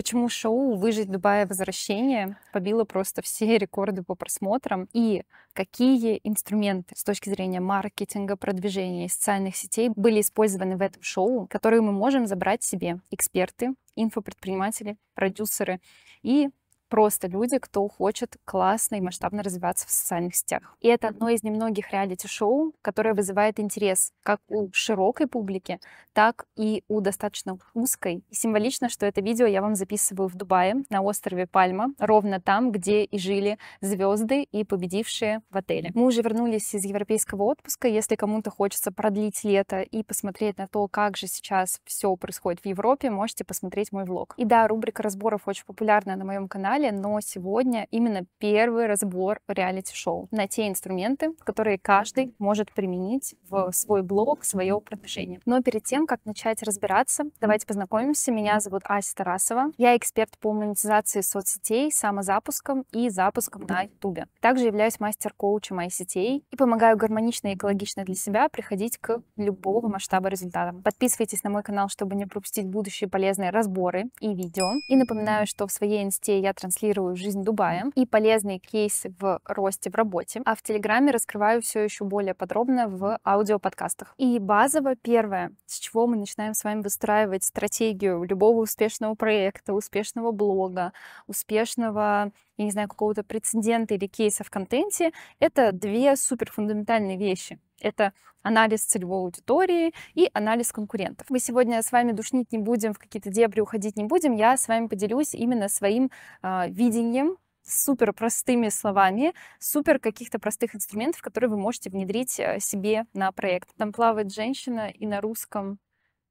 почему шоу «Выжить Дубая Возвращение» побило просто все рекорды по просмотрам и какие инструменты с точки зрения маркетинга, продвижения и социальных сетей были использованы в этом шоу, которые мы можем забрать себе эксперты, инфопредприниматели, продюсеры и просто люди, кто хочет классно и масштабно развиваться в социальных сетях. И это одно из немногих реалити-шоу, которое вызывает интерес как у широкой публики, так и у достаточно узкой. И символично, что это видео я вам записываю в Дубае, на острове Пальма, ровно там, где и жили звезды и победившие в отеле. Мы уже вернулись из европейского отпуска. Если кому-то хочется продлить лето и посмотреть на то, как же сейчас все происходит в Европе, можете посмотреть мой влог. И да, рубрика разборов очень популярна на моем канале, канале, но сегодня именно первый разбор реалити-шоу на те инструменты, которые каждый может применить в свой блог, свое продвижение. Но перед тем, как начать разбираться, давайте познакомимся. Меня зовут Ася Тарасова. Я эксперт по монетизации соцсетей, самозапуском и запуском на YouTube. Также являюсь мастер-коучем сетей и помогаю гармонично и экологично для себя приходить к любого масштаба результата. Подписывайтесь на мой канал, чтобы не пропустить будущие полезные разборы и видео. И напоминаю, что в своей инсте я транслирую транслирую жизнь Дубая и полезные кейсы в росте в работе, а в Телеграме раскрываю все еще более подробно в аудиоподкастах. И базово первое, с чего мы начинаем с вами выстраивать стратегию любого успешного проекта, успешного блога, успешного я не знаю, какого-то прецедента или кейса в контенте, это две суперфундаментальные вещи. Это анализ целевой аудитории и анализ конкурентов. Мы сегодня с вами душнить не будем, в какие-то дебри уходить не будем. Я с вами поделюсь именно своим э, видением супер простыми словами, супер каких-то простых инструментов, которые вы можете внедрить э, себе на проект. Там плавает женщина и на русском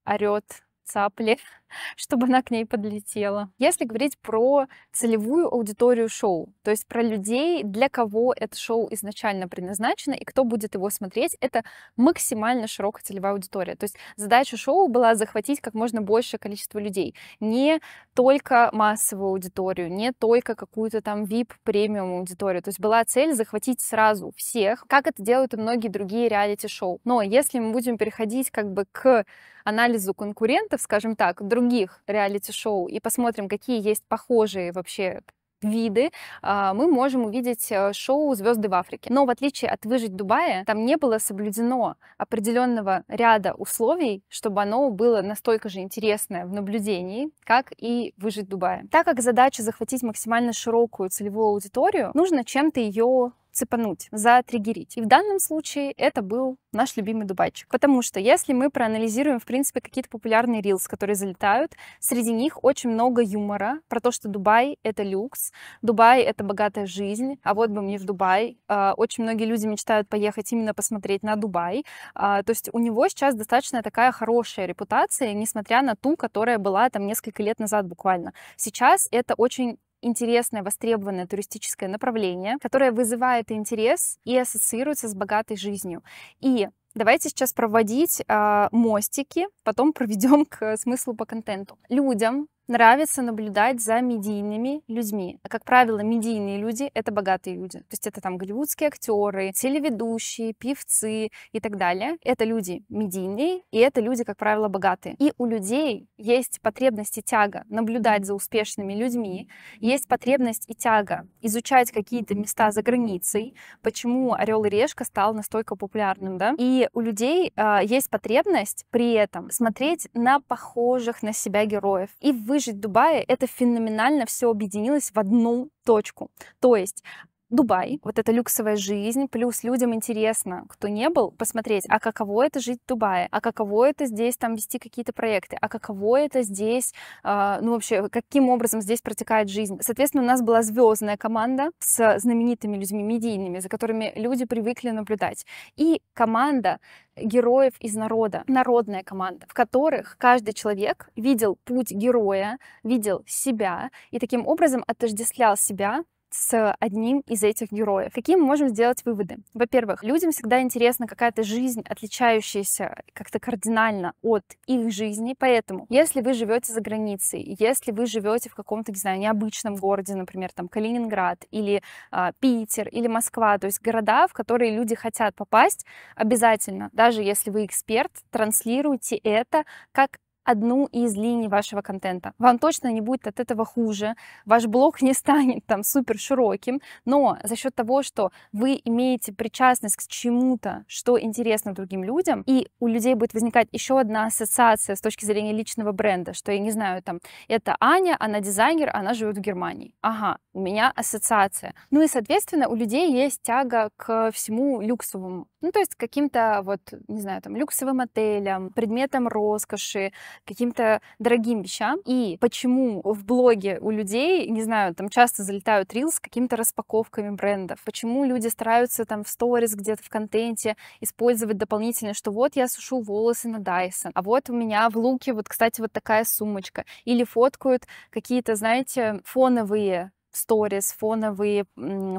орет цапли. чтобы она к ней подлетела. Если говорить про целевую аудиторию шоу, то есть про людей, для кого это шоу изначально предназначено и кто будет его смотреть, это максимально широкая целевая аудитория. То есть задача шоу была захватить как можно большее количество людей. Не только массовую аудиторию, не только какую-то там VIP-премиум аудиторию. То есть была цель захватить сразу всех, как это делают и многие другие реалити-шоу. Но если мы будем переходить как бы к анализу конкурентов, скажем так, друг других реалити-шоу и посмотрим, какие есть похожие вообще виды, а, мы можем увидеть э, шоу «Звезды в Африке». Но в отличие от «Выжить в Дубае», там не было соблюдено определенного ряда условий, чтобы оно было настолько же интересное в наблюдении, как и «Выжить в Дубае». Так как задача захватить максимально широкую целевую аудиторию, нужно чем-то ее цепануть, затриггерить. И в данном случае это был наш любимый дубайчик. Потому что если мы проанализируем, в принципе, какие-то популярные рилс, которые залетают, среди них очень много юмора про то, что Дубай — это люкс, Дубай — это богатая жизнь, а вот бы мне в Дубай. А, очень многие люди мечтают поехать именно посмотреть на Дубай. А, то есть у него сейчас достаточно такая хорошая репутация, несмотря на ту, которая была там несколько лет назад буквально. Сейчас это очень интересное, востребованное туристическое направление, которое вызывает интерес и ассоциируется с богатой жизнью. И Давайте сейчас проводить э, мостики, потом проведем к э, смыслу по контенту. Людям, нравится наблюдать за медийными людьми. А, как правило, медийные люди — это богатые люди. То есть это там голливудские актеры, телеведущие, певцы и так далее. Это люди медийные, и это люди, как правило, богатые. И у людей есть потребность и тяга наблюдать за успешными людьми, есть потребность и тяга изучать какие-то места за границей, почему «Орел и решка» стал настолько популярным, да? И у людей э, есть потребность при этом смотреть на похожих на себя героев и вы жить в Дубае, это феноменально все объединилось в одну точку. То есть Дубай, вот эта люксовая жизнь, плюс людям интересно, кто не был, посмотреть, а каково это жить в Дубае, а каково это здесь там вести какие-то проекты, а каково это здесь, а, ну вообще, каким образом здесь протекает жизнь. Соответственно, у нас была звездная команда с знаменитыми людьми, медийными, за которыми люди привыкли наблюдать. И команда героев из народа, народная команда, в которых каждый человек видел путь героя, видел себя и таким образом отождествлял себя с одним из этих героев. Какие мы можем сделать выводы? Во-первых, людям всегда интересна какая-то жизнь, отличающаяся как-то кардинально от их жизни. Поэтому, если вы живете за границей, если вы живете в каком-то, не знаю, необычном городе, например, там Калининград или э, Питер или Москва, то есть города, в которые люди хотят попасть, обязательно, даже если вы эксперт, транслируйте это как одну из линий вашего контента. Вам точно не будет от этого хуже, ваш блог не станет там супер широким, но за счет того, что вы имеете причастность к чему-то, что интересно другим людям, и у людей будет возникать еще одна ассоциация с точки зрения личного бренда, что я не знаю, там, это Аня, она дизайнер, она живет в Германии. Ага, у меня ассоциация. Ну и, соответственно, у людей есть тяга к всему люксовому. Ну, то есть каким-то вот, не знаю, там, люксовым отелям, предметам роскоши, каким-то дорогим вещам. И почему в блоге у людей, не знаю, там часто залетают рилс с какими-то распаковками брендов, почему люди стараются там в сторис где-то в контенте использовать дополнительно, что вот я сушу волосы на Dyson, а вот у меня в луке вот, кстати, вот такая сумочка. Или фоткают какие-то, знаете, фоновые сторис, фоновые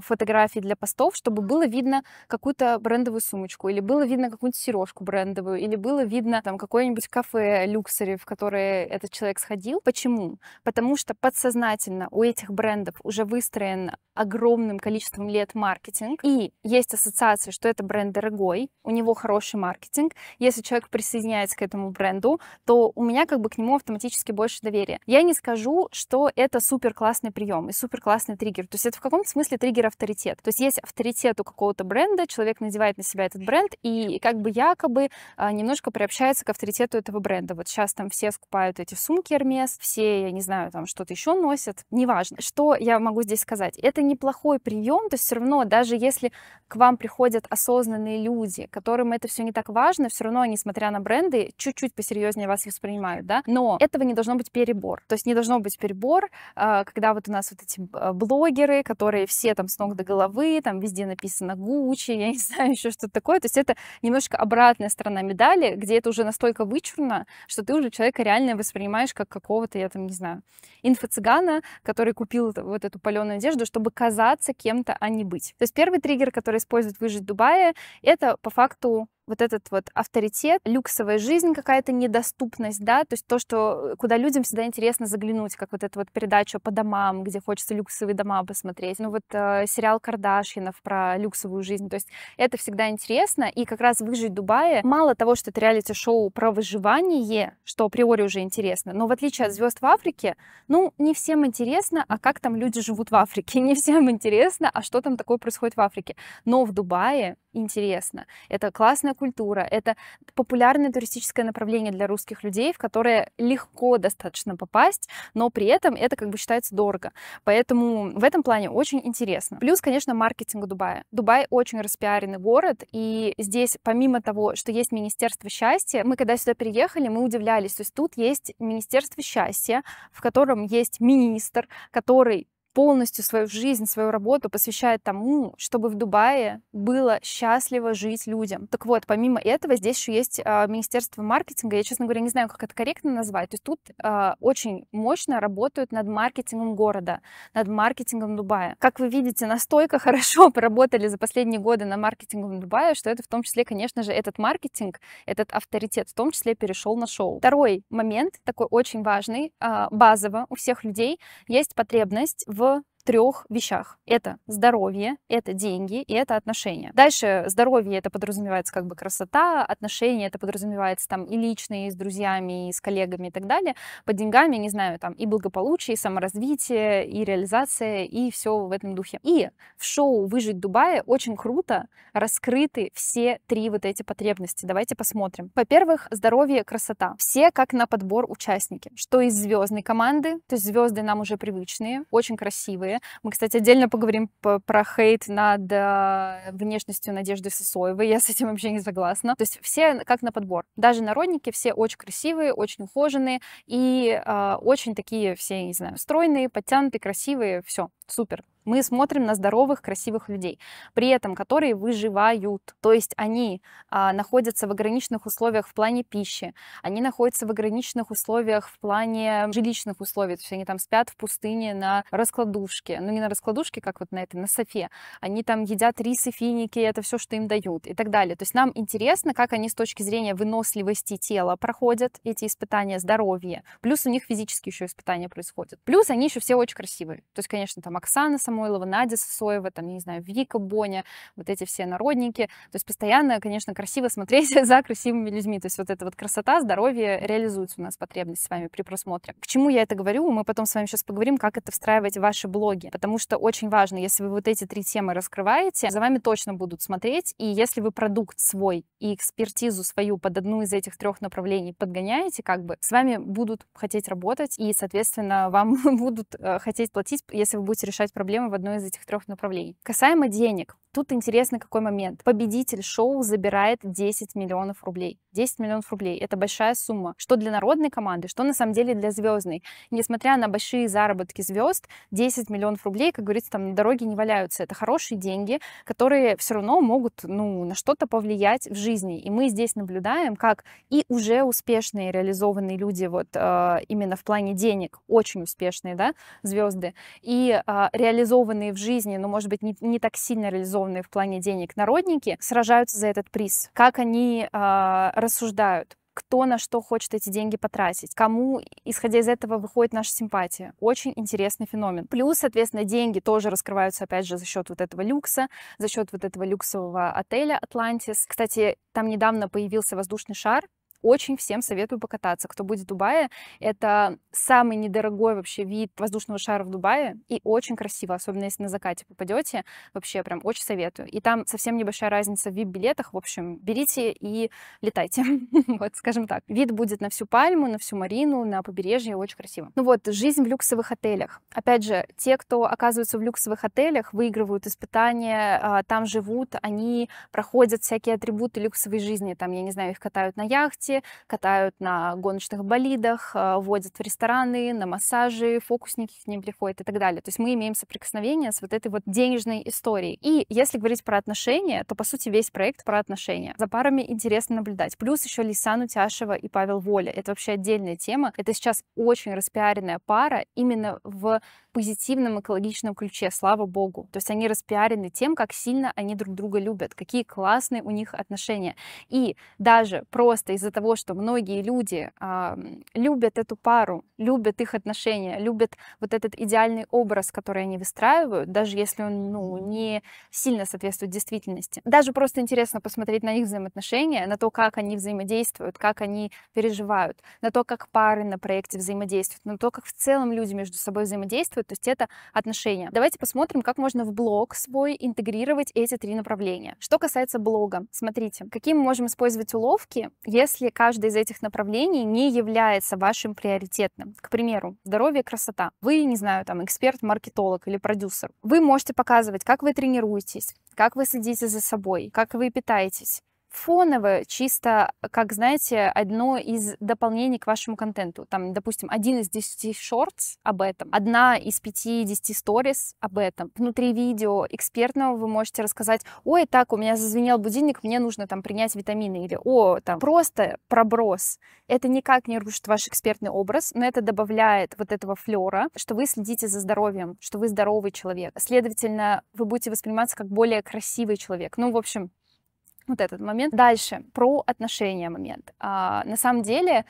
фотографии для постов, чтобы было видно какую-то брендовую сумочку, или было видно какую-нибудь сережку брендовую, или было видно там какое-нибудь кафе люксери, в которое этот человек сходил. Почему? Потому что подсознательно у этих брендов уже выстроен огромным количеством лет маркетинг, и есть ассоциация, что это бренд дорогой, у него хороший маркетинг. Если человек присоединяется к этому бренду, то у меня как бы к нему автоматически больше доверия. Я не скажу, что это супер классный прием и супер классный триггер. То есть это в каком-то смысле триггер авторитет. То есть есть авторитет у какого-то бренда, человек надевает на себя этот бренд и как бы якобы а, немножко приобщается к авторитету этого бренда. Вот сейчас там все скупают эти сумки Hermes, все, я не знаю, там что-то еще носят, неважно. Что я могу здесь сказать? Это неплохой прием, то есть все равно, даже если к вам приходят осознанные люди, которым это все не так важно, все равно, несмотря на бренды, чуть-чуть посерьезнее вас воспринимают, да, но этого не должно быть перебор. То есть не должно быть перебор, а, когда вот у нас вот эти а, блогеры, которые все там с ног до головы, там везде написано Гуччи, я не знаю, еще что-то такое. То есть это немножко обратная сторона медали, где это уже настолько вычурно, что ты уже человека реально воспринимаешь как какого-то, я там не знаю, инфо-цыгана, который купил вот эту паленую одежду, чтобы казаться кем-то, а не быть. То есть первый триггер, который использует выжить в Дубае, это по факту вот этот вот авторитет, люксовая жизнь какая-то, недоступность, да, то есть то, что, э, куда людям всегда интересно заглянуть, как вот эта вот передача по домам, где хочется люксовые дома посмотреть, ну вот э, сериал Кардашьянов про люксовую жизнь, то есть это всегда интересно, и как раз выжить в Дубае, мало того, что это реалити-шоу про выживание, что априори уже интересно, но в отличие от звезд в Африке, ну, не всем интересно, а как там люди живут в Африке, не всем интересно, а что там такое происходит в Африке, но в Дубае интересно, это классная культура, это популярное туристическое направление для русских людей, в которое легко достаточно попасть, но при этом это как бы считается дорого. Поэтому в этом плане очень интересно. Плюс, конечно, маркетинг Дубая. Дубай очень распиаренный город, и здесь помимо того, что есть Министерство счастья, мы когда сюда переехали, мы удивлялись, то есть тут есть Министерство счастья, в котором есть министр, который полностью свою жизнь, свою работу посвящает тому, чтобы в Дубае было счастливо жить людям. Так вот, помимо этого, здесь еще есть э, Министерство маркетинга. Я, честно говоря, не знаю, как это корректно назвать. То есть тут э, очень мощно работают над маркетингом города, над маркетингом Дубая. Как вы видите, настолько хорошо поработали за последние годы на маркетингом Дубая, что это в том числе, конечно же, этот маркетинг, этот авторитет в том числе перешел на шоу. Второй момент, такой очень важный, э, базово у всех людей, есть потребность в va трех вещах. Это здоровье, это деньги и это отношения. Дальше здоровье это подразумевается как бы красота, отношения это подразумевается там и личные, и с друзьями, и с коллегами и так далее. По деньгами, не знаю, там и благополучие, и саморазвитие, и реализация, и все в этом духе. И в шоу «Выжить в Дубае» очень круто раскрыты все три вот эти потребности. Давайте посмотрим. Во-первых, здоровье, красота. Все как на подбор участники. Что из звездной команды, то есть звезды нам уже привычные, очень красивые, мы, кстати, отдельно поговорим про хейт над э, внешностью Надежды Сосоевой. Я с этим вообще не согласна. То есть все как на подбор. Даже народники все очень красивые, очень ухоженные и э, очень такие все, не знаю, стройные, подтянутые, красивые. Все, супер. Мы смотрим на здоровых, красивых людей, при этом которые выживают. То есть они а, находятся в ограниченных условиях в плане пищи, они находятся в ограниченных условиях в плане жилищных условий. То есть они там спят в пустыне на раскладушке. Ну не на раскладушке, как вот на этой, на софе. Они там едят рис и финики, это все, что им дают и так далее. То есть нам интересно, как они с точки зрения выносливости тела проходят эти испытания здоровья. Плюс у них физические еще испытания происходят. Плюс они еще все очень красивые. То есть, конечно, там Оксана сама Самойлова, Надя Сосоева, там, я не знаю, Вика Боня, вот эти все народники. То есть постоянно, конечно, красиво смотреть за красивыми людьми. То есть вот эта вот красота, здоровье реализуется у нас потребность с вами при просмотре. К чему я это говорю? Мы потом с вами сейчас поговорим, как это встраивать в ваши блоги. Потому что очень важно, если вы вот эти три темы раскрываете, за вами точно будут смотреть. И если вы продукт свой и экспертизу свою под одну из этих трех направлений подгоняете, как бы с вами будут хотеть работать, и, соответственно, вам будут э, хотеть платить, если вы будете решать проблемы проблемы в одной из этих трех направлений. Касаемо денег, Тут интересно какой момент. Победитель шоу забирает 10 миллионов рублей. 10 миллионов рублей. Это большая сумма. Что для народной команды, что на самом деле для звездной. Несмотря на большие заработки звезд, 10 миллионов рублей, как говорится, там на дороге не валяются. Это хорошие деньги, которые все равно могут ну, на что-то повлиять в жизни. И мы здесь наблюдаем, как и уже успешные реализованные люди, вот э, именно в плане денег, очень успешные да, звезды, и э, реализованные в жизни, но, ну, может быть, не, не так сильно реализованные, организованные в плане денег народники сражаются за этот приз, как они э, рассуждают, кто на что хочет эти деньги потратить, кому, исходя из этого, выходит наша симпатия. Очень интересный феномен. Плюс, соответственно, деньги тоже раскрываются, опять же, за счет вот этого люкса, за счет вот этого люксового отеля «Атлантис». Кстати, там недавно появился воздушный шар, очень всем советую покататься. Кто будет в Дубае, это самый недорогой вообще вид воздушного шара в Дубае. И очень красиво, особенно если на закате попадете. Вообще прям очень советую. И там совсем небольшая разница в вип-билетах. В общем, берите и летайте. Вот, скажем так. Вид будет на всю Пальму, на всю Марину, на побережье. Очень красиво. Ну вот, жизнь в люксовых отелях. Опять же, те, кто оказывается в люксовых отелях, выигрывают испытания, а, там живут, они проходят всякие атрибуты люксовой жизни. Там, я не знаю, их катают на яхте, дети, катают на гоночных болидах, а, водят в рестораны, на массажи, фокусники к ним приходят и так далее. То есть мы имеем соприкосновение с вот этой вот денежной историей. И если говорить про отношения, то, по сути, весь проект про отношения. За парами интересно наблюдать. Плюс еще Лисану Тяшева и Павел Воля. Это вообще отдельная тема. Это сейчас очень распиаренная пара именно в позитивном экологичном ключе, слава богу. То есть они распиарены тем, как сильно они друг друга любят, какие классные у них отношения. И даже просто из-за того, того, что многие люди а, любят эту пару, любят их отношения, любят вот этот идеальный образ, который они выстраивают, даже если он ну, не сильно соответствует действительности. Даже просто интересно посмотреть на их взаимоотношения, на то, как они взаимодействуют, как они переживают, на то, как пары на проекте взаимодействуют, на то, как в целом люди между собой взаимодействуют, то есть это отношения. Давайте посмотрим, как можно в блог свой интегрировать эти три направления. Что касается блога, смотрите, какие мы можем использовать уловки, если если каждое из этих направлений не является вашим приоритетным. К примеру, здоровье, красота. Вы, не знаю, там, эксперт, маркетолог или продюсер. Вы можете показывать, как вы тренируетесь, как вы следите за собой, как вы питаетесь, фоновое чисто, как, знаете, одно из дополнений к вашему контенту. Там, допустим, один из десяти шортс об этом, одна из пяти десяти сторис об этом. Внутри видео экспертного вы можете рассказать, ой, так, у меня зазвенел будильник, мне нужно там принять витамины, или, о, там, просто проброс. Это никак не рушит ваш экспертный образ, но это добавляет вот этого флера, что вы следите за здоровьем, что вы здоровый человек. Следовательно, вы будете восприниматься как более красивый человек. Ну, в общем, вот этот момент. Дальше, про отношения момент. А, на самом деле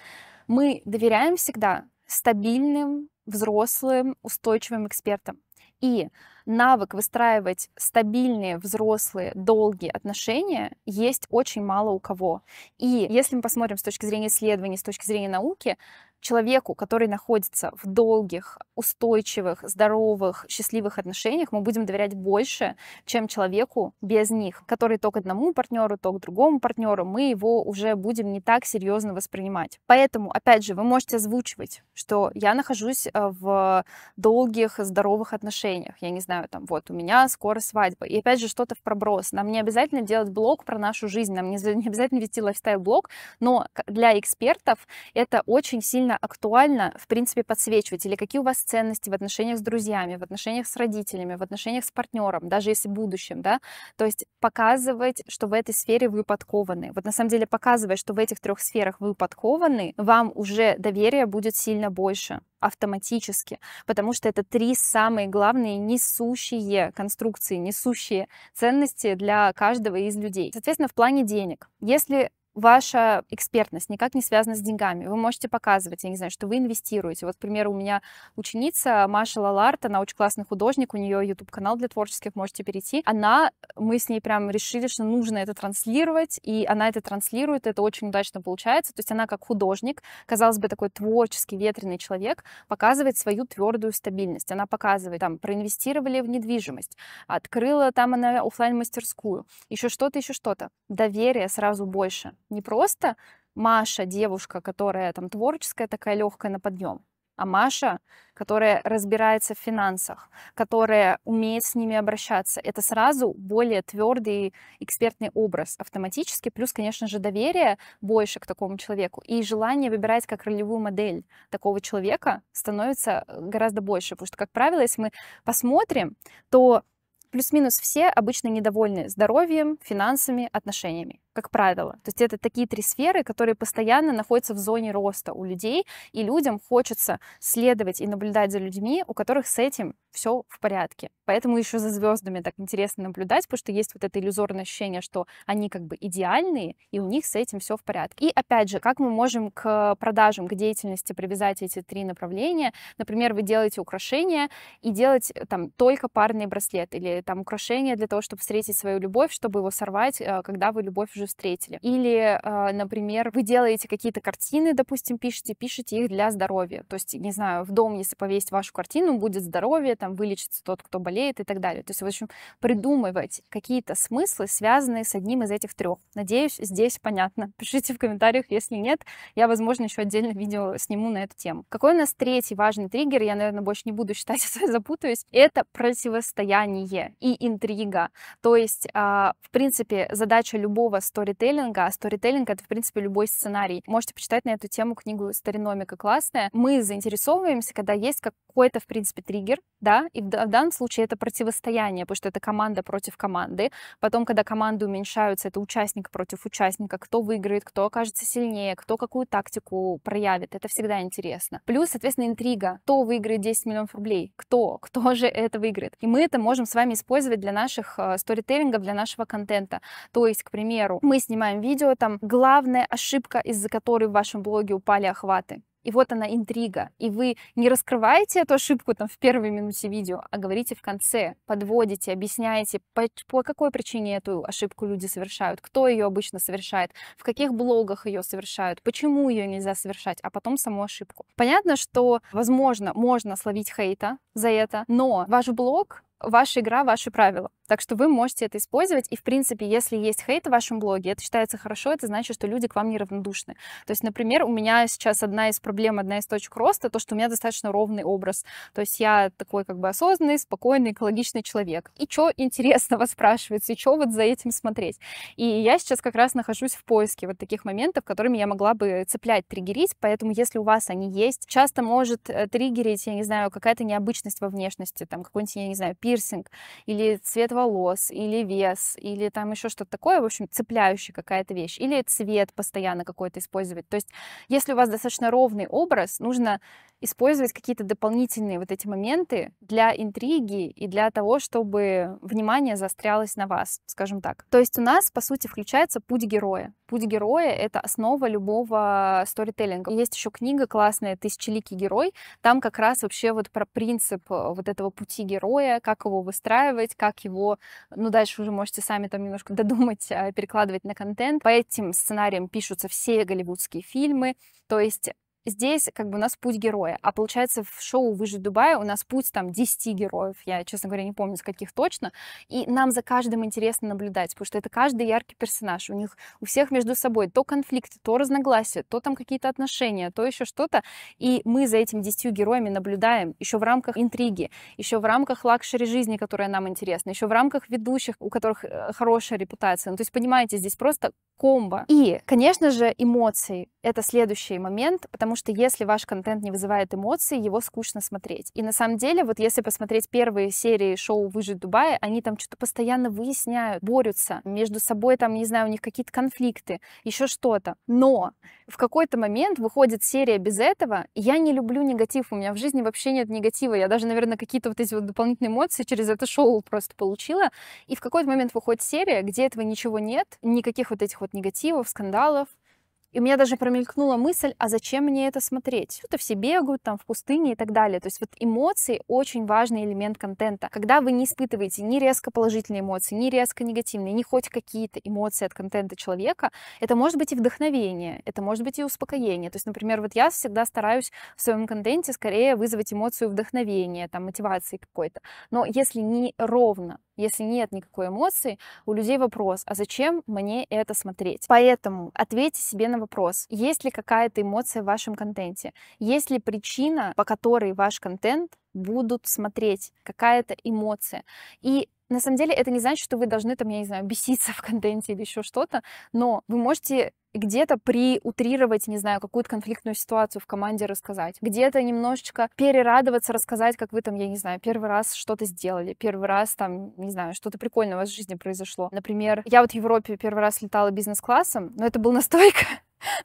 мы доверяем всегда стабильным, взрослым, устойчивым экспертам. И навык выстраивать стабильные, взрослые, долгие отношения есть очень мало у кого. И если мы посмотрим с точки зрения исследований, с точки зрения науки, человеку, который находится в долгих, устойчивых, здоровых, счастливых отношениях, мы будем доверять больше, чем человеку без них, который то к одному партнеру, то к другому партнеру, мы его уже будем не так серьезно воспринимать. Поэтому, опять же, вы можете озвучивать, что я нахожусь э, в долгих, здоровых отношениях. Я не знаю, там, вот, у меня скоро свадьба. И опять же, что-то в проброс. Нам не обязательно делать блог про нашу жизнь, нам не обязательно вести лайфстайл-блог, но для экспертов это очень сильно действительно актуально, в принципе, подсвечивать, или какие у вас ценности в отношениях с друзьями, в отношениях с родителями, в отношениях с партнером, даже если в будущем, да, то есть показывать, что в этой сфере вы подкованы. Вот на самом деле показывая, что в этих трех сферах вы подкованы, вам уже доверие будет сильно больше автоматически, потому что это три самые главные несущие конструкции, несущие ценности для каждого из людей. Соответственно, в плане денег. Если ваша экспертность никак не связана с деньгами. Вы можете показывать, я не знаю, что вы инвестируете. Вот, к примеру, у меня ученица Маша Лаларт, она очень классный художник, у нее YouTube-канал для творческих, можете перейти. Она, мы с ней прям решили, что нужно это транслировать, и она это транслирует, это очень удачно получается. То есть она как художник, казалось бы, такой творческий, ветреный человек, показывает свою твердую стабильность. Она показывает, там, проинвестировали в недвижимость, открыла там она офлайн мастерскую еще что-то, еще что-то. Доверие сразу больше не просто Маша, девушка, которая там творческая, такая легкая на подъем, а Маша, которая разбирается в финансах, которая умеет с ними обращаться, это сразу более твердый экспертный образ автоматически, плюс, конечно же, доверие больше к такому человеку и желание выбирать как ролевую модель такого человека становится э, гораздо больше, потому что, как правило, если мы посмотрим, то Плюс-минус все обычно недовольны здоровьем, финансами, отношениями, как правило. То есть это такие три сферы, которые постоянно находятся в зоне роста у людей, и людям хочется следовать и наблюдать за людьми, у которых с этим все в порядке. Поэтому еще за звездами так интересно наблюдать, потому что есть вот это иллюзорное ощущение, что они как бы идеальные, и у них с этим все в порядке. И опять же, как мы можем к продажам, к деятельности привязать эти три направления? Например, вы делаете украшения и делать э, там только парный браслет или там украшения для того, чтобы встретить свою любовь, чтобы его сорвать, э, когда вы любовь уже встретили. Или, э, например, вы делаете какие-то картины, допустим, пишете, пишете их для здоровья. То есть, не знаю, в дом, если повесить вашу картину, будет здоровье, там вылечится тот, кто болеет и так далее. То есть, в общем, придумывать какие-то смыслы, связанные с одним из этих трех. Надеюсь, здесь понятно. Пишите в комментариях, если нет, я, возможно, еще отдельно видео сниму на эту тему. Какой у нас третий важный триггер? Я, наверное, больше не буду считать, а я запутаюсь. Это противостояние и интрига. То есть, а, в принципе, задача любого сторителлинга, а сторителлинг — это, в принципе, любой сценарий. Можете почитать на эту тему книгу «Стариномика» классная. Мы заинтересовываемся, когда есть какой-то, в принципе, триггер, да, да, и в, в данном случае это противостояние, потому что это команда против команды. Потом, когда команды уменьшаются, это участник против участника, кто выиграет, кто окажется сильнее, кто какую тактику проявит. Это всегда интересно. Плюс, соответственно, интрига. Кто выиграет 10 миллионов рублей? Кто? Кто же это выиграет? И мы это можем с вами использовать для наших э, сторителлингов, для нашего контента. То есть, к примеру, мы снимаем видео, там главная ошибка, из-за которой в вашем блоге упали охваты. И вот она интрига. И вы не раскрываете эту ошибку там в первой минуте видео, а говорите в конце, подводите, объясняете, по, по какой причине эту ошибку люди совершают, кто ее обычно совершает, в каких блогах ее совершают, почему ее нельзя совершать, а потом саму ошибку. Понятно, что, возможно, можно словить хейта за это, но ваш блог, ваша игра, ваши правила. Так что вы можете это использовать. И, в принципе, если есть хейт в вашем блоге, это считается хорошо, это значит, что люди к вам неравнодушны. То есть, например, у меня сейчас одна из проблем, одна из точек роста, то, что у меня достаточно ровный образ. То есть я такой как бы осознанный, спокойный, экологичный человек. И что интересного спрашивается, и что вот за этим смотреть? И я сейчас как раз нахожусь в поиске вот таких моментов, которыми я могла бы цеплять, триггерить. Поэтому, если у вас они есть, часто может э, триггерить, я не знаю, какая-то необычность во внешности, там какой-нибудь, я не знаю, пирсинг или цвет волос волос, или вес, или там еще что-то такое, в общем, цепляющая какая-то вещь, или цвет постоянно какой-то использовать. То есть, если у вас достаточно ровный образ, нужно использовать какие-то дополнительные вот эти моменты для интриги и для того, чтобы внимание застрялось на вас, скажем так. То есть у нас, по сути, включается путь героя. Путь героя — это основа любого сторителлинга. Есть еще книга классная «Тысячеликий герой». Там как раз вообще вот про принцип э, вот этого пути героя, как его выстраивать, как его... Ну, дальше уже можете сами там немножко додумать, э, перекладывать на контент. По этим сценариям пишутся все голливудские фильмы. То есть Здесь как бы у нас путь героя, а получается в шоу «Выжить Дубай» у нас путь там 10 героев, я, честно говоря, не помню, с каких точно, и нам за каждым интересно наблюдать, потому что это каждый яркий персонаж, у них у всех между собой то конфликты, то разногласия, то там какие-то отношения, то еще что-то, и мы за этими 10 героями наблюдаем еще в рамках интриги, еще в рамках лакшери жизни, которая нам интересна, еще в рамках ведущих, у которых э, хорошая репутация, ну, то есть, понимаете, здесь просто комбо. И, конечно же, эмоции — это следующий момент, потому потому что если ваш контент не вызывает эмоций, его скучно смотреть. И на самом деле, вот если посмотреть первые серии шоу «Выжить в они там что-то постоянно выясняют, борются между собой, там, не знаю, у них какие-то конфликты, еще что-то. Но в какой-то момент выходит серия без этого, я не люблю негатив, у меня в жизни вообще нет негатива, я даже, наверное, какие-то вот эти вот дополнительные эмоции через это шоу просто получила, и в какой-то момент выходит серия, где этого ничего нет, никаких вот этих вот негативов, скандалов, и у меня даже промелькнула мысль, а зачем мне это смотреть? Тут все бегают, там, в пустыне и так далее. То есть вот эмоции очень важный элемент контента. Когда вы не испытываете ни резко положительные эмоции, ни резко негативные, ни хоть какие-то эмоции от контента человека, это может быть и вдохновение, это может быть и успокоение. То есть, например, вот я всегда стараюсь в своем контенте скорее вызвать эмоцию вдохновения, там, мотивации какой-то. Но если не ровно если нет никакой эмоции, у людей вопрос, а зачем мне это смотреть? Поэтому ответьте себе на вопрос, есть ли какая-то эмоция в вашем контенте, есть ли причина, по которой ваш контент будут смотреть, какая-то эмоция. И на самом деле это не значит, что вы должны там, я не знаю, беситься в контенте или еще что-то, но вы можете где-то приутрировать, не знаю, какую-то конфликтную ситуацию в команде рассказать, где-то немножечко перерадоваться, рассказать, как вы там, я не знаю, первый раз что-то сделали, первый раз там, не знаю, что-то прикольное в вашей жизни произошло. Например, я вот в Европе первый раз летала бизнес-классом, но это был настолько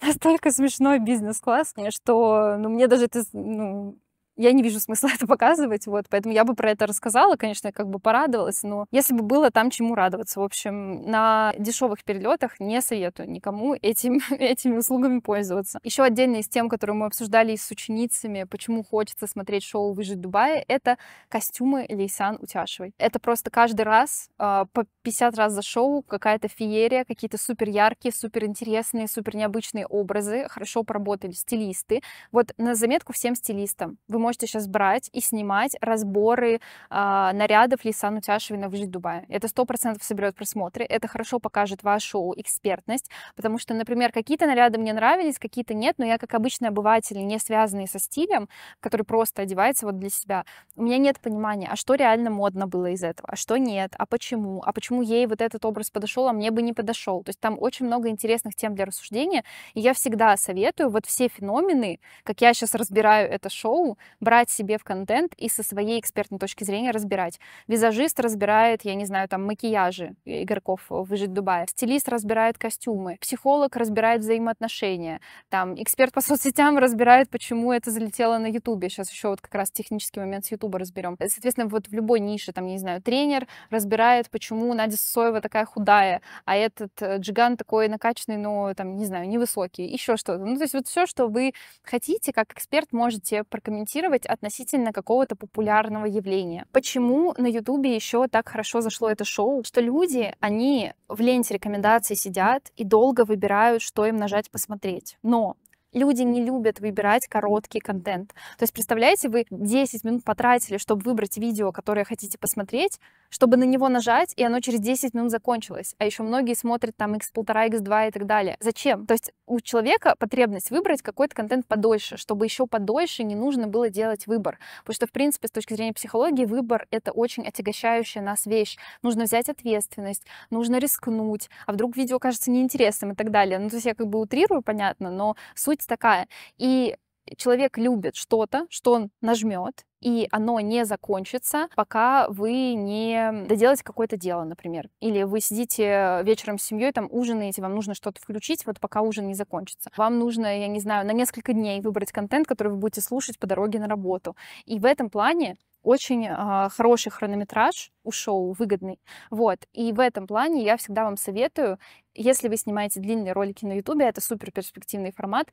настолько смешной бизнес-класс, что ну, мне даже это ну, я не вижу смысла это показывать, вот, поэтому я бы про это рассказала, конечно, как бы порадовалась, но если бы было там чему радоваться, в общем, на дешевых перелетах не советую никому этим, этими услугами пользоваться. Еще отдельно из тем, которые мы обсуждали с ученицами, почему хочется смотреть шоу «Выжить в Дубае», это костюмы Лейсан Утяшевой. Это просто каждый раз, а, по 50 раз за шоу, какая-то феерия, какие-то супер яркие, супер интересные, супер необычные образы, хорошо поработали стилисты. Вот на заметку всем стилистам. Вы можете сейчас брать и снимать разборы а, нарядов Лейсан Утяшевина в «Жить Дубае». Это сто процентов соберет просмотры, это хорошо покажет вашу экспертность, потому что, например, какие-то наряды мне нравились, какие-то нет, но я, как обычный обыватель, не связанный со стилем, который просто одевается вот для себя, у меня нет понимания, а что реально модно было из этого, а что нет, а почему, а почему ей вот этот образ подошел, а мне бы не подошел. То есть там очень много интересных тем для рассуждения, и я всегда советую вот все феномены, как я сейчас разбираю это шоу, брать себе в контент и со своей экспертной точки зрения разбирать. Визажист разбирает, я не знаю, там, макияжи игроков в Дубая. Стилист разбирает костюмы. Психолог разбирает взаимоотношения. Там, эксперт по соцсетям разбирает, почему это залетело на Ютубе. Сейчас еще вот как раз технический момент с Ютуба разберем. Э, соответственно, вот в любой нише, там, не знаю, тренер разбирает, почему Надя Соева такая худая, а этот э, джиган такой накачанный, но, там, не знаю, невысокий. Еще что-то. Ну, то есть вот все, что вы хотите, как эксперт, можете прокомментировать рефлексировать относительно какого-то популярного явления. Почему на Ютубе еще так хорошо зашло это шоу, что люди, они в ленте рекомендаций сидят и долго выбирают, что им нажать посмотреть. Но Люди не любят выбирать короткий контент. То есть, представляете, вы 10 минут потратили, чтобы выбрать видео, которое хотите посмотреть, чтобы на него нажать, и оно через 10 минут закончилось. А еще многие смотрят там x1,5, x2 и так далее. Зачем? То есть у человека потребность выбрать какой-то контент подольше, чтобы еще подольше не нужно было делать выбор. Потому что, в принципе, с точки зрения психологии, выбор — это очень отягощающая нас вещь. Нужно взять ответственность, нужно рискнуть, а вдруг видео кажется неинтересным и так далее. Ну, то есть я как бы утрирую, понятно, но суть ситуация такая. И человек любит что-то, что он нажмет, и оно не закончится, пока вы не доделаете какое-то дело, например. Или вы сидите вечером с семьей, там ужинаете, вам нужно что-то включить, вот пока ужин не закончится. Вам нужно, я не знаю, на несколько дней выбрать контент, который вы будете слушать по дороге на работу. И в этом плане очень э, хороший хронометраж у шоу, выгодный. Вот. И в этом плане я всегда вам советую если вы снимаете длинные ролики на Ютубе, это супер перспективный формат,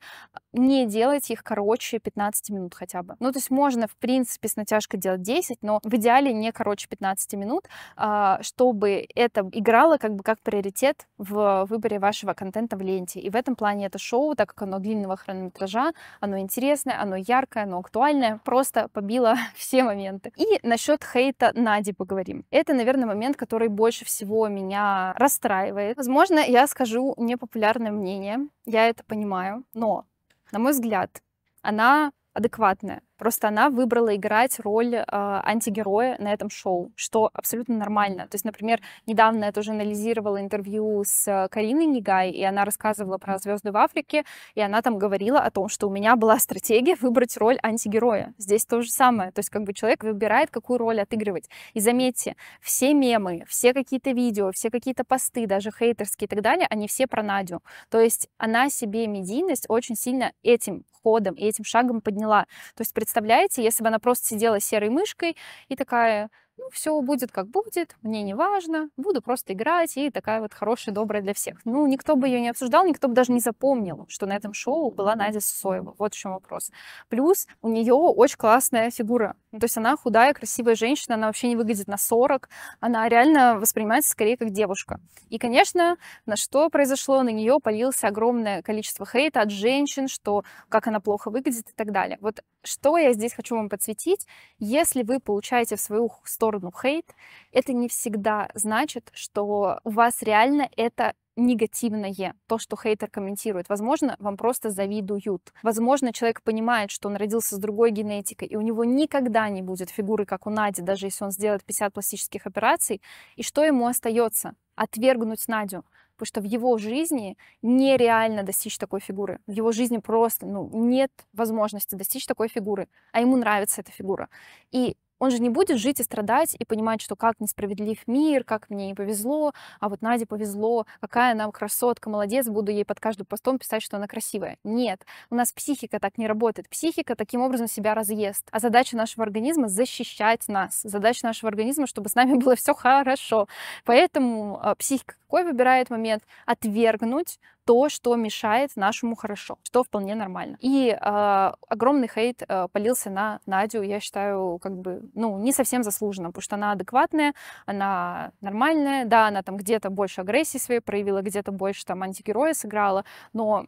не делайте их короче 15 минут хотя бы. Ну, то есть можно, в принципе, с натяжкой делать 10, но в идеале не короче 15 минут, а, чтобы это играло как бы как приоритет в выборе вашего контента в ленте. И в этом плане это шоу, так как оно длинного хронометража, оно интересное, оно яркое, оно актуальное, просто побило все моменты. И насчет хейта Нади поговорим. Это, наверное, момент, который больше всего меня расстраивает. Возможно, я скажу непопулярное мнение, я это понимаю, но, на мой взгляд, она адекватная. Просто она выбрала играть роль э, антигероя на этом шоу, что абсолютно нормально. То есть, например, недавно я тоже анализировала интервью с а, Кариной Нигай, и она рассказывала про звезды в Африке, и она там говорила о том, что у меня была стратегия выбрать роль антигероя. Здесь то же самое. То есть, как бы человек выбирает, какую роль отыгрывать. И заметьте, все мемы, все какие-то видео, все какие-то посты, даже хейтерские и так далее, они все про Надю. То есть она себе медийность очень сильно этим ходом и этим шагом подняла. То есть представляете, если бы она просто сидела серой мышкой и такая, ну, все будет как будет, мне не важно, буду просто играть, и такая вот хорошая, добрая для всех. Ну, никто бы ее не обсуждал, никто бы даже не запомнил, что на этом шоу была Надя Сосоева. Вот в чем вопрос. Плюс у нее очень классная фигура. Ну, то есть она худая, красивая женщина, она вообще не выглядит на 40, она реально воспринимается скорее как девушка. И, конечно, на что произошло? На нее полился огромное количество хейта от женщин, что как она плохо выглядит и так далее. Вот что я здесь хочу вам подсветить? Если вы получаете в свою сторону хейт, это не всегда значит, что у вас реально это негативное, то, что хейтер комментирует. Возможно, вам просто завидуют. Возможно, человек понимает, что он родился с другой генетикой, и у него никогда не будет фигуры, как у Нади, даже если он сделает 50 пластических операций. И что ему остается? Отвергнуть Надю потому что в его жизни нереально достичь такой фигуры. В его жизни просто ну, нет возможности достичь такой фигуры, а ему нравится эта фигура. И он же не будет жить и страдать и понимать, что как несправедлив мир, как мне не повезло, а вот Наде повезло, какая она красотка, молодец, буду ей под каждым постом писать, что она красивая. Нет, у нас психика так не работает. Психика таким образом себя разъест. А задача нашего организма — защищать нас. Задача нашего организма, чтобы с нами было все хорошо. Поэтому а, психика такой выбирает момент отвергнуть то, что мешает нашему хорошо, что вполне нормально. И э, огромный хейт э, полился на Надю, я считаю, как бы, ну, не совсем заслуженно, потому что она адекватная, она нормальная, да, она там где-то больше агрессии своей проявила, где-то больше там антигероя сыграла, но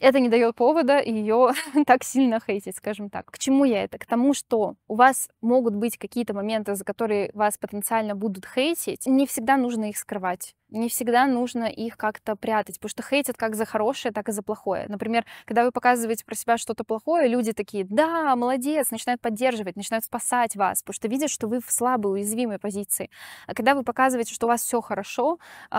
это не дает повода ее так сильно хейтить, скажем так. К чему я это? К тому, что у вас могут быть какие-то моменты, за которые вас потенциально будут хейтить, не всегда нужно их скрывать не всегда нужно их как-то прятать, потому что хейтят как за хорошее, так и за плохое. Например, когда вы показываете про себя что-то плохое, люди такие, да, молодец, начинают поддерживать, начинают спасать вас, потому что видят, что вы в слабой, уязвимой позиции. А когда вы показываете, что у вас все хорошо, э,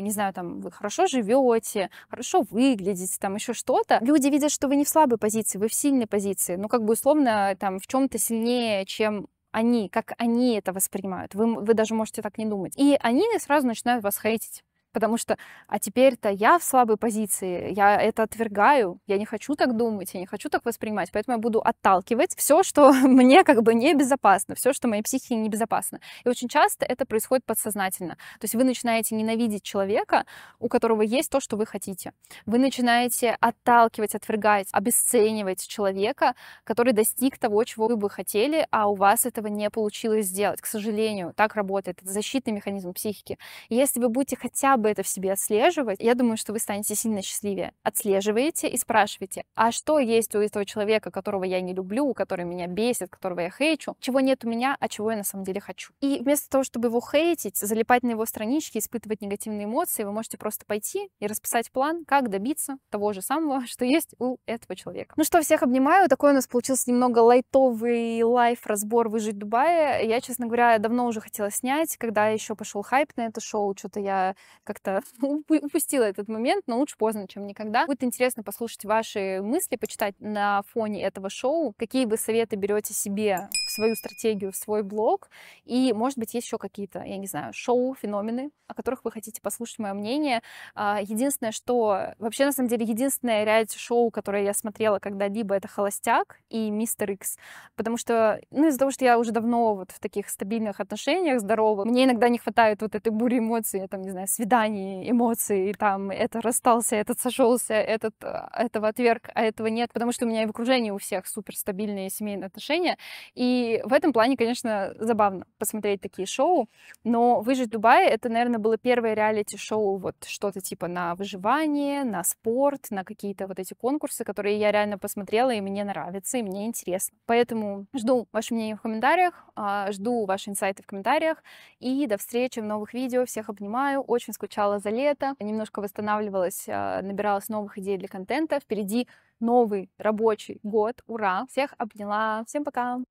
не знаю, там, вы хорошо живете, хорошо выглядите, там еще что-то, люди видят, что вы не в слабой позиции, вы в сильной позиции, ну, как бы условно, там, в чем-то сильнее, чем они, как они это воспринимают. Вы, вы даже можете так не думать. И они сразу начинают вас хейтить потому что, а теперь-то я в слабой позиции, я это отвергаю, я не хочу так думать, я не хочу так воспринимать, поэтому я буду отталкивать все, что мне как бы небезопасно, все, что моей психике небезопасно. И очень часто это происходит подсознательно. То есть вы начинаете ненавидеть человека, у которого есть то, что вы хотите. Вы начинаете отталкивать, отвергать, обесценивать человека, который достиг того, чего вы бы хотели, а у вас этого не получилось сделать. К сожалению, так работает. Это защитный механизм психики. если вы будете хотя бы чтобы это в себе отслеживать, я думаю, что вы станете сильно счастливее. Отслеживаете и спрашиваете, а что есть у этого человека, которого я не люблю, который меня бесит, которого я хейчу, чего нет у меня, а чего я на самом деле хочу. И вместо того, чтобы его хейтить, залипать на его страничке, испытывать негативные эмоции, вы можете просто пойти и расписать план, как добиться того же самого, что есть у этого человека. Ну что, всех обнимаю. Такой у нас получился немного лайтовый лайф-разбор «Выжить в Дубае». Я, честно говоря, давно уже хотела снять, когда еще пошел хайп на это шоу, что-то я как-то упустила этот момент, но лучше поздно, чем никогда. Будет интересно послушать ваши мысли, почитать на фоне этого шоу, какие вы советы берете себе свою стратегию, свой блог. И, может быть, есть еще какие-то, я не знаю, шоу, феномены, о которых вы хотите послушать мое мнение. А, единственное, что... Вообще, на самом деле, единственное реалити-шоу, которое я смотрела когда-либо, это «Холостяк» и «Мистер Икс». Потому что, ну, из-за того, что я уже давно вот в таких стабильных отношениях, здоровых, мне иногда не хватает вот этой бури эмоций, я там, не знаю, свиданий, эмоций, и там, это расстался, этот сошелся, этот, а, этого отверг, а этого нет, потому что у меня и в окружении у всех суперстабильные семейные отношения, и и в этом плане, конечно, забавно посмотреть такие шоу. Но «Выжить в Дубае» — это, наверное, было первое реалити-шоу, вот что-то типа на выживание, на спорт, на какие-то вот эти конкурсы, которые я реально посмотрела, и мне нравится, и мне интересно. Поэтому жду ваше мнение в комментариях, а, жду ваши инсайты в комментариях. И до встречи в новых видео. Всех обнимаю. Очень скучала за лето. Немножко восстанавливалась, а, набиралась новых идей для контента. Впереди новый рабочий год. Ура! Всех обняла. Всем пока!